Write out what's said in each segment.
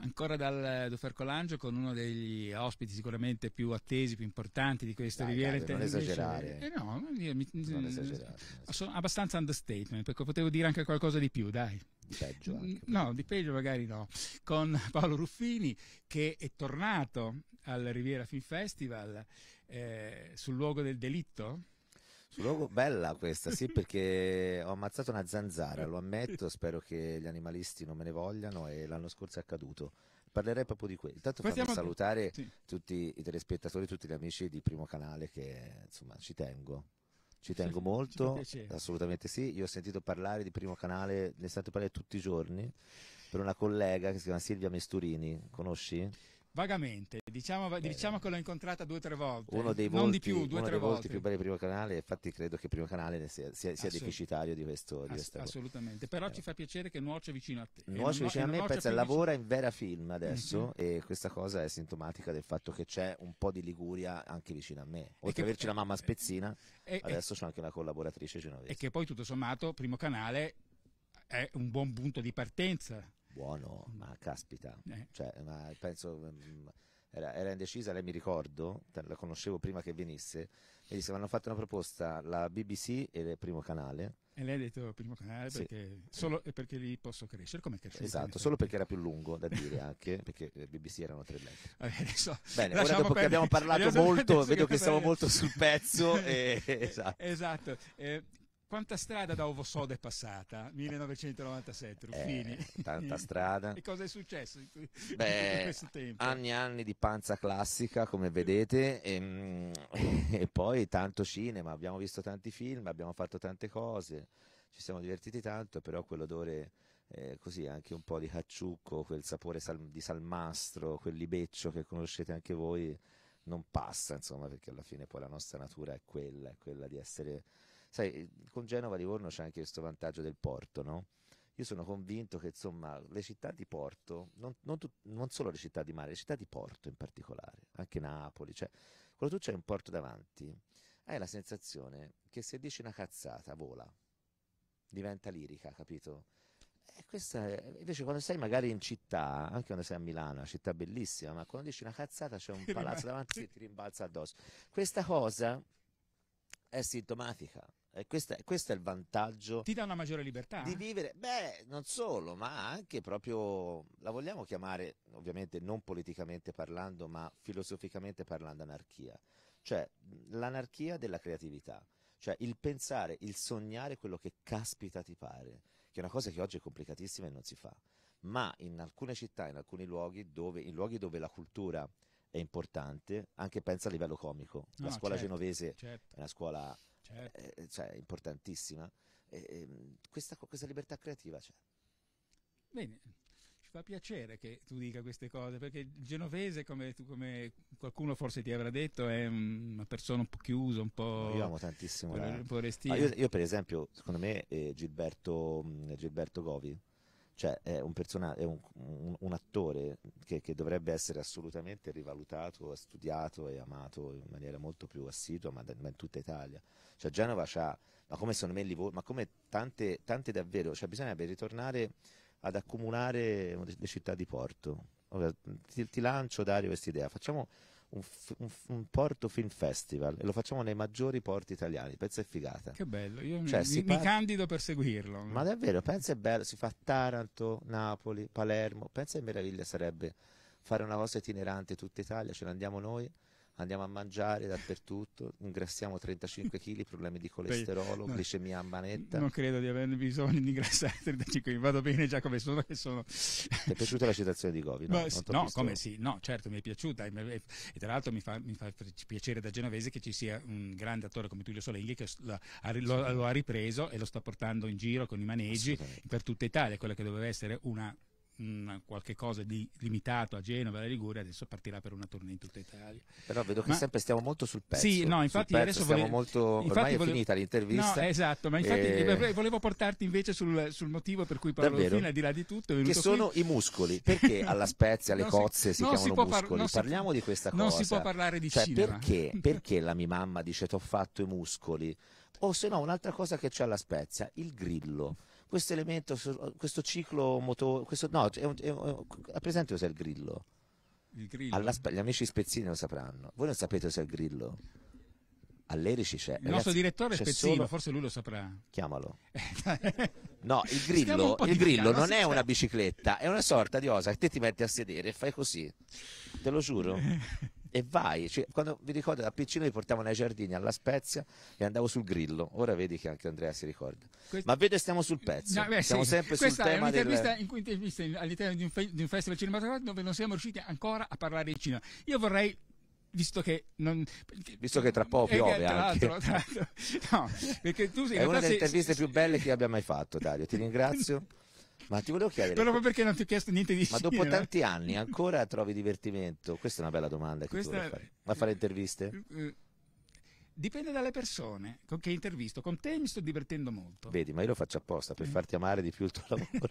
Ancora dal Dofer Colangio con uno degli ospiti sicuramente più attesi, più importanti di questa Dai, Riviera Italiana. Non esagerare. Eh, no, io, mi, non mm, esagerare. Sono abbastanza understatement, perché potevo dire anche qualcosa di più, dai. Di peggio mm, anche. No, di peggio magari no. Con Paolo Ruffini che è tornato al Riviera Film Festival eh, sul luogo del delitto Luogo, bella questa, sì, perché ho ammazzato una zanzara, lo ammetto, spero che gli animalisti non me ne vogliano e l'anno scorso è accaduto. Parlerei proprio di questo. Intanto fammi siamo... salutare sì. tutti i telespettatori, tutti gli amici di Primo Canale che insomma ci tengo. Ci tengo molto, ci assolutamente sì. Io ho sentito parlare di Primo Canale, ne sento parlare tutti i giorni, per una collega che si chiama Silvia Mesturini, conosci? Vagamente, diciamo, Bene. diciamo che l'ho incontrata due o tre volte, uno dei volti, non di più, due o tre volte. più belli di Primo Canale, infatti credo che Primo Canale sia, sia, sia deficitario di questo. Di Ass- assolutamente, però eh. ci fa piacere che Nuoce è vicino a te. Nuoce vicino a me, perché lavora in Vera Film adesso mm-hmm. e questa cosa è sintomatica del fatto che c'è un po' di Liguria anche vicino a me. Oltre ad averci la mamma eh, spezzina, e, adesso e, c'è anche una collaboratrice genovese. E che poi tutto sommato Primo Canale è un buon punto di partenza Buono, ma caspita, eh. cioè, ma penso... Mm, era, era, indecisa, lei mi ricordo, la conoscevo prima che venisse, e disse: Mi hanno fatto una proposta la BBC e il primo canale. E lei ha detto primo canale perché, solo perché lì posso crescere, come crescere? Esatto, solo perché era più lungo da dire anche, perché le BBC erano tre lettere. adesso, Bene, ora dopo per... che abbiamo parlato molto, vedo che siamo molto sul pezzo. e... esatto. esatto. Eh, quanta strada da Ovo Ovosode è passata? 1997, Ruffini. Eh, tanta strada. e cosa è successo in, Beh, in questo tempo? Anni e anni di panza classica, come vedete, e, ehm, e poi tanto cinema. Abbiamo visto tanti film, abbiamo fatto tante cose, ci siamo divertiti tanto, però quell'odore... Eh, così anche un po' di cacciucco, quel sapore sal di salmastro, quel libeccio che conoscete anche voi, non passa, insomma, perché alla fine poi la nostra natura è quella, è quella di essere sai, eh, con Genova e Livorno c'è anche questo vantaggio del porto, no? Io sono convinto che insomma le città di porto, non, non, tu, non solo le città di mare, le città di porto in particolare, anche Napoli, cioè, quando tu c'è un porto davanti, hai la sensazione che se dici una cazzata vola, diventa lirica, capito? È, invece quando sei magari in città, anche quando sei a Milano, una città bellissima, ma quando dici una cazzata c'è un palazzo davanti che ti rimbalza addosso. Questa cosa è sintomatica eh, questo, è, questo, è il vantaggio. Ti dà una maggiore libertà. Di vivere, beh, non solo, ma anche proprio, la vogliamo chiamare, ovviamente non politicamente parlando, ma filosoficamente parlando anarchia. Cioè, l'anarchia della creatività. Cioè, il pensare, il sognare quello che caspita ti pare, che è una cosa che oggi è complicatissima e non si fa. Ma in alcune città, in alcuni luoghi dove, in luoghi dove la cultura è importante, anche pensa a livello comico. La no, scuola certo, genovese certo. è una certo. scuola certo. eh, cioè, importantissima, eh, questa, questa libertà creativa c'è. Bene, ci fa piacere che tu dica queste cose, perché il genovese, come, come, qualcuno forse ti avrà detto, è una persona un po' chiusa, un po'... Io amo tantissimo. un po' ah, io, io, per esempio, secondo me, eh, Gilberto, mm, Gilberto Govi, cioè è un, person- è un, un, un attore che, che, dovrebbe essere assolutamente rivalutato, studiato e amato in maniera molto più assidua, ma, da, ma in tutta Italia. Cioè Genova ha, ma come secondo me Livorno, ma come tante, tante davvero, cioè bisognerebbe ritornare ad accumulare le città di porto. Ora, ti, ti lancio Dario questa idea, facciamo un, un, un, Porto Film Festival e lo facciamo nei maggiori porti italiani. Pensa è figata. Che bello, io cioè, mi, mi par- candido per seguirlo. Ma davvero, pensa è bello, si fa Taranto, Napoli, Palermo, pensa che meraviglia sarebbe fare una cosa itinerante tutta Italia, ce ne andiamo noi andiamo a mangiare dappertutto, ingrassiamo 35 kg, problemi di colesterolo, no, glicemia a manetta. Non credo di averne bisogno di ingrassare 35 kg, vado bene già come sono. Che sono. Ti è piaciuta la citazione di Govi? No, no come sì, no, certo mi è piaciuta e tra l'altro mi fa, mi fa, piacere da genovese che ci sia un grande attore come Tullio Solenghi che lo, lo, lo ha ripreso e lo sta portando in giro con i maneggi per tutta Italia, quella che doveva essere una mh, mm, qualche cosa di limitato a Genova, e alla Liguria, adesso partirà per una tournée in tutta Italia. Però vedo che ma, sempre stiamo molto sul pezzo. Sì, no, infatti adesso volevo, molto, infatti volevo, è finita l'intervista. No, esatto, ma infatti e... volevo portarti invece sul, sul motivo per cui Paolo Davvero? Fina, al di là di tutto, che sono qui. i muscoli, perché alla Spezia le cozze si, si chiamano si muscoli? Par- Parliamo si, di questa non cosa. Non si può parlare di cioè, cinema. Perché, perché la mia mamma dice ti ho fatto i muscoli? O se no un'altra cosa che c'è alla Spezia, il grillo questo elemento, questo ciclo motore, questo, no, è un, è un, è presente cos'è il grillo? Il grillo. Alla, gli amici spezzini lo sapranno. Voi non sapete cos'è il grillo? All'Erici c'è. Il nostro ragazzi, direttore Spezzino, solo... forse lui lo saprà. Chiamalo. No, il grillo, il grillo non è una bicicletta, è una sorta di osa che te ti metti a sedere e fai così. Te lo giuro. e vai. Cioè, quando vi ricordo da piccino mi portavo nei giardini, alla Spezia e andavo sul grillo. Ora vedi che anche Andrea si ricorda. Questa... Ma vedo stiamo sul pezzo. No, beh, siamo sì. sempre Questa sul tema del... in cui intervista all'interno di un, fe... di un festival cinematografico dove non siamo riusciti ancora a parlare di cinema. Io vorrei Visto che, non... visto che tra poco eh, piove eh, tra anche. Tra l'altro, no, perché tu sei è una delle interviste sei... più belle che io abbia mai fatto Dario ti ringrazio Ma ti volevo chiedere. Però perché non ti ho chiesto niente di Ma dopo tanti anni ancora trovi divertimento? Questa è una bella domanda che Questa... tu fare. Ma fare interviste? Eh, eh, dipende dalle persone con che intervisto. Con te mi sto divertendo molto. Vedi, ma io lo faccio apposta per eh. farti amare di più il tuo lavoro.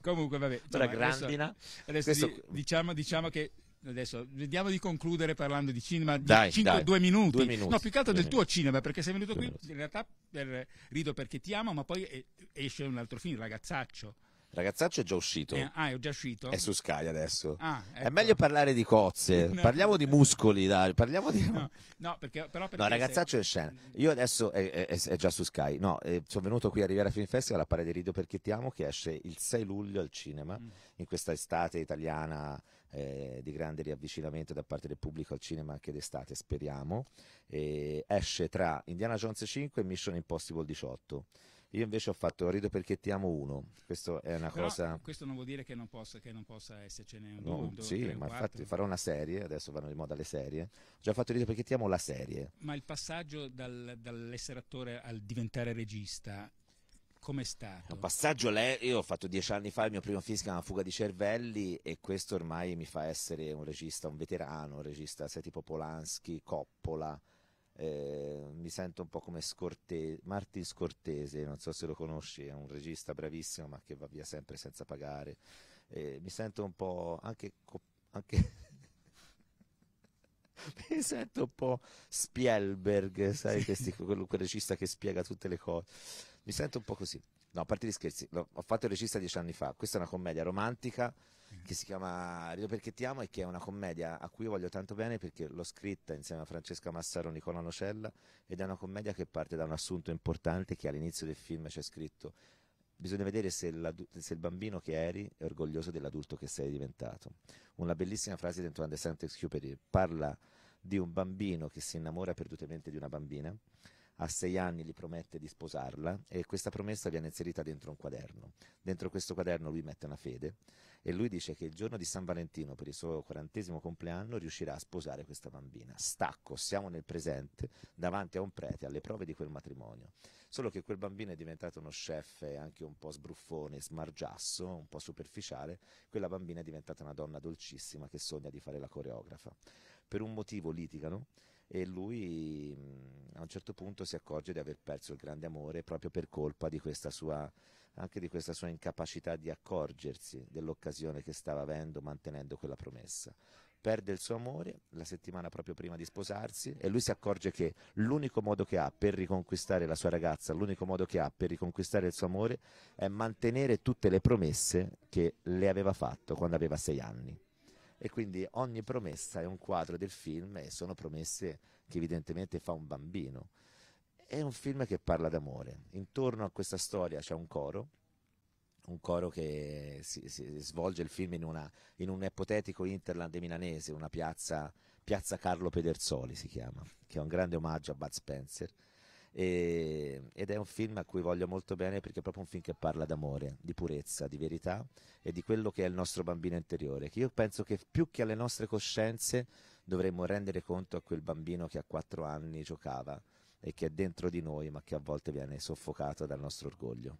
Comunque, vabbè. Insomma, grandina. Adesso, adesso questo... diciamo, diciamo che adesso vediamo di concludere parlando di cinema di dai, 5, dai. Due, minuti. due, minuti. no più che altro del tuo cinema perché sei venuto qui in realtà per, rido perché ti amo ma poi esce un altro film ragazzaccio Ragazzaccio è già uscito. Eh, ah, è già uscito. È su Sky adesso. Ah, ecco. È meglio parlare di cozze. No. Parliamo di muscoli, dai. Parliamo di. No, no perché, però perché No, ragazzaccio sei... è scena. Io adesso è, è, è già su Sky. No, eh, sono venuto qui a Riviera Film Festival a parlare di Rido perché ti amo, che esce il 6 luglio al cinema, mm. in questa estate italiana. Eh, di grande riavvicinamento da parte del pubblico al cinema anche d'estate, speriamo. esce tra Indiana Jones 5 e Mission Impossible 18. Io invece ho fatto rido perché ti amo uno. Questo è una Però cosa. Questo non vuol dire che non possa, che non possa essercene un no, Sì, due, ma infatti farò una serie, adesso vanno di moda le serie. Ho già fatto rido perché ti amo la serie. Ma il passaggio dal, dall'essere attore al diventare regista com'è stato? Un passaggio io ho fatto dieci anni fa il mio primo film si chiama Fuga di cervelli e questo ormai mi fa essere un regista, un veterano, un regista, sei tipo Polanski, Coppola, eh, mi sento un po' come Scortese, Martin Scortese, non so se lo conosci, è un regista bravissimo ma che va via sempre senza pagare. Eh, mi sento un po' anche... anche mi sento un po' Spielberg, sai, questi, quel, quel regista che spiega tutte le cose. Mi sento un po' così. No, a parte gli scherzi, ho fatto il regista dieci anni fa, questa è una commedia romantica Mm. che si chiama Rido perché ti amo e che è una commedia a cui voglio tanto bene perché l'ho scritta insieme a Francesca Massaro, Nicola Nocella ed è una commedia che parte da un assunto importante che all'inizio del film c'è scritto bisogna vedere se, se, il bambino che eri è orgoglioso dell'adulto che sei diventato. Una bellissima frase di dentro de saint Cupid parla di un bambino che si innamora perdutamente di una bambina, a sei anni gli promette di sposarla e questa promessa viene inserita dentro un quaderno. Dentro questo quaderno lui mette una fede e lui dice che il giorno di San Valentino, per il suo quarantesimo compleanno, riuscirà a sposare questa bambina. Stacco, siamo nel presente, davanti a un prete, alle prove di quel matrimonio. Solo che quel bambino è diventato uno chef anche un po' sbruffone, smargiasso, un po' superficiale, quella bambina è diventata una donna dolcissima che sogna di fare la coreografa. Per un motivo litigano e lui mm, a un certo punto si accorge di aver perso il grande amore proprio per colpa di questa sua, anche di questa sua incapacità di accorgersi dell'occasione che stava avendo mantenendo quella promessa. Perde il suo amore la settimana proprio prima di sposarsi e lui si accorge che l'unico modo che ha per riconquistare la sua ragazza, l'unico modo che ha per riconquistare il suo amore è mantenere tutte le promesse che le aveva fatto quando aveva sei anni e quindi ogni promessa è un quadro del film e sono promesse che evidentemente fa un bambino. È un film che parla d'amore. Intorno a questa storia c'è un coro, un coro che si, si svolge il film in, una, in, un ipotetico interland milanese, una piazza, piazza Carlo Pederzoli si chiama, che è un grande omaggio a Bud Spencer e, ehm, ed è un film a cui voglio molto bene perché è proprio un film che parla d'amore, di purezza, di verità e di quello che è il nostro bambino interiore, che io penso che più che alle nostre coscienze dovremmo rendere conto a quel bambino che a quattro anni giocava e che è dentro di noi ma che a volte viene soffocato dal nostro orgoglio.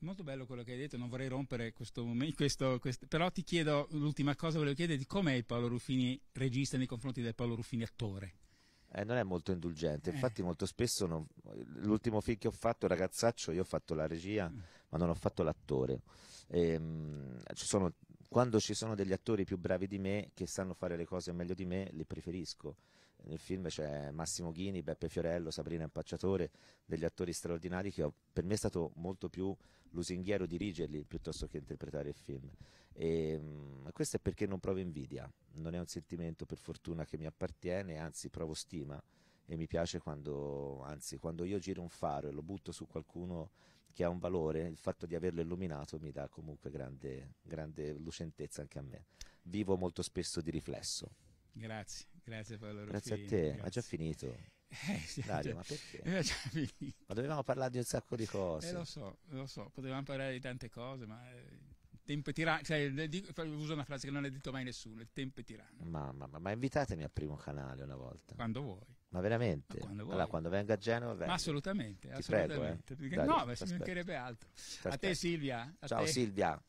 Molto bello quello che hai detto, non vorrei rompere questo momento, questo, questo, però ti chiedo l'ultima cosa, volevo chiederti com'è il Paolo Ruffini regista nei confronti del Paolo Ruffini attore? eh, non è molto indulgente, eh. infatti molto spesso non... l'ultimo film che ho fatto, Ragazzaccio, io ho fatto la regia, mm. ma non ho fatto l'attore. E, ehm, mh, ci sono... quando ci sono degli attori più bravi di me che sanno fare le cose meglio di me, li preferisco. Nel film c'è Massimo Ghini, Beppe Fiorello, Sabrina Impacciatore, degli attori straordinari che ho... per me è stato molto più lusinghiero dirigerli piuttosto che interpretare il film. E, ehm, mh, questo è perché non provo invidia, non è un sentimento per fortuna che mi appartiene, anzi provo stima e mi piace quando, anzi, quando io giro un faro e lo butto su qualcuno che ha un valore, il fatto di averlo illuminato mi dà comunque grande, grande lucentezza anche a me. Vivo molto spesso di riflesso. Grazie, grazie Paolo Ruffini. a te, grazie. ha già finito. Eh, Dario, cioè, ma perché? Eh, cioè, ma dovevamo parlare di un sacco di cose. Eh, lo so, lo so, potevamo parlare di tante cose, ma eh, il tempo è tirano. Cioè, uso una frase che non ha detto mai nessuno: il tempo è tirano. Mamma, ma, ma invitatemi al primo canale una volta. Quando vuoi. Ma veramente? Ma quando Allora, quando venga a Genova, vengo. assolutamente, Ti assolutamente. Prego, eh? Dario, no, ma si mancherebbe altro. T'aspetto. A te, Silvia. A Ciao, te. Silvia.